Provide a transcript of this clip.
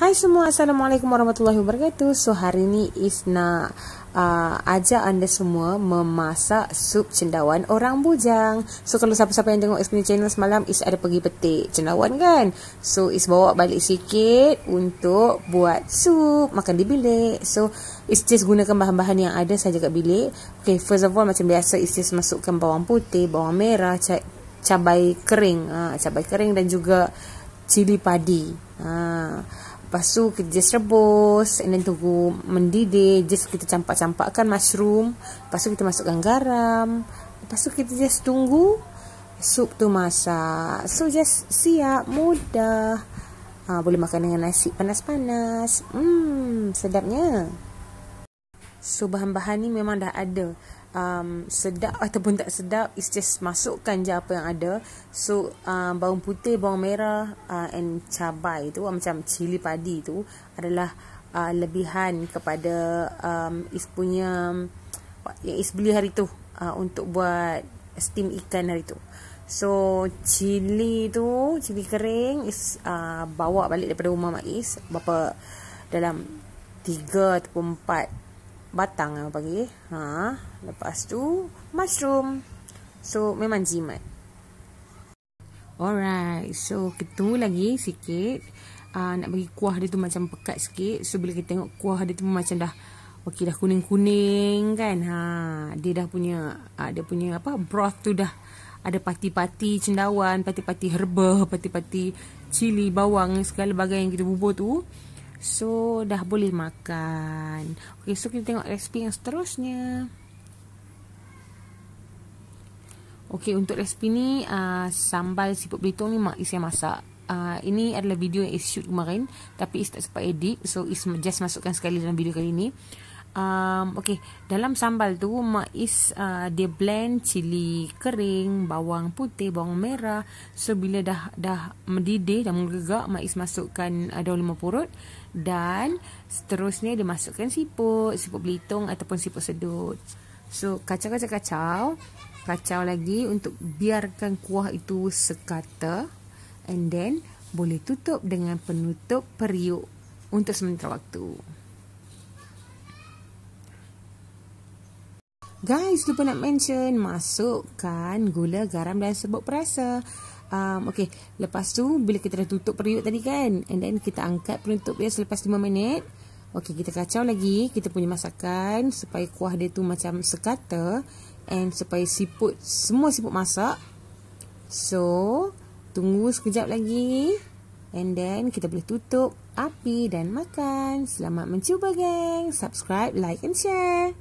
Hai semua, Assalamualaikum warahmatullahi wabarakatuh So hari ni Isna uh, ajak anda semua memasak sup cendawan orang bujang So kalau siapa-siapa yang tengok Isna channel semalam Is ada pergi petik cendawan kan So Is bawa balik sikit untuk buat sup makan di bilik So Is just gunakan bahan-bahan yang ada saja kat bilik Okay first of all macam biasa Is just masukkan bawang putih, bawang merah, cabai kering uh, Cabai kering dan juga cili padi Haa uh. Lepas tu kita just rebus And then tunggu mendidih Just kita campak-campakkan mushroom Lepas tu kita masukkan garam Lepas tu kita just tunggu Sup tu masak So just siap, mudah ha, Boleh makan dengan nasi panas-panas Hmm, -panas. sedapnya So bahan-bahan ni memang dah ada um, Sedap ataupun tak sedap It's just masukkan je apa yang ada So um, bawang putih, bawang merah uh, And cabai tu uh, Macam cili padi tu Adalah uh, lebihan kepada um, Is punya Yang Is beli hari tu uh, Untuk buat steam ikan hari tu So cili tu Cili kering Is uh, bawa balik daripada rumah Mak Is Berapa dalam tiga ataupun empat batang apa lagi ha lepas tu mushroom so memang jimat alright so ketemu lagi sikit uh, nak bagi kuah dia tu macam pekat sikit so bila kita tengok kuah dia tu macam dah okey dah kuning-kuning kan ha dia dah punya uh, dia punya apa broth tu dah ada pati-pati cendawan pati-pati herba pati-pati cili bawang segala bagai yang kita bubur tu So dah boleh makan Okay so kita tengok resipi yang seterusnya Okay untuk resipi ni uh, Sambal siput belitung ni mak isi yang masak uh, Ini adalah video yang is shoot kemarin Tapi is tak sempat edit So is just masukkan sekali dalam video kali ni um, okay, dalam sambal tu mak is uh, dia blend cili kering, bawang putih, bawang merah. So bila dah dah mendidih dah menggegak, mak is masukkan uh, daun lima purut dan seterusnya dia masukkan siput, siput belitung ataupun siput sedut. So kacau kacau kacau. Kacau lagi untuk biarkan kuah itu sekata and then boleh tutup dengan penutup periuk untuk sementara waktu. Guys, lupa nak mention, masukkan gula, garam dan serbuk perasa. Um, okay, lepas tu bila kita dah tutup periuk tadi kan, and then kita angkat penutup dia selepas 5 minit. Okay, kita kacau lagi, kita punya masakan supaya kuah dia tu macam sekata and supaya siput, semua siput masak. So, tunggu sekejap lagi and then kita boleh tutup api dan makan. Selamat mencuba geng, subscribe, like and share.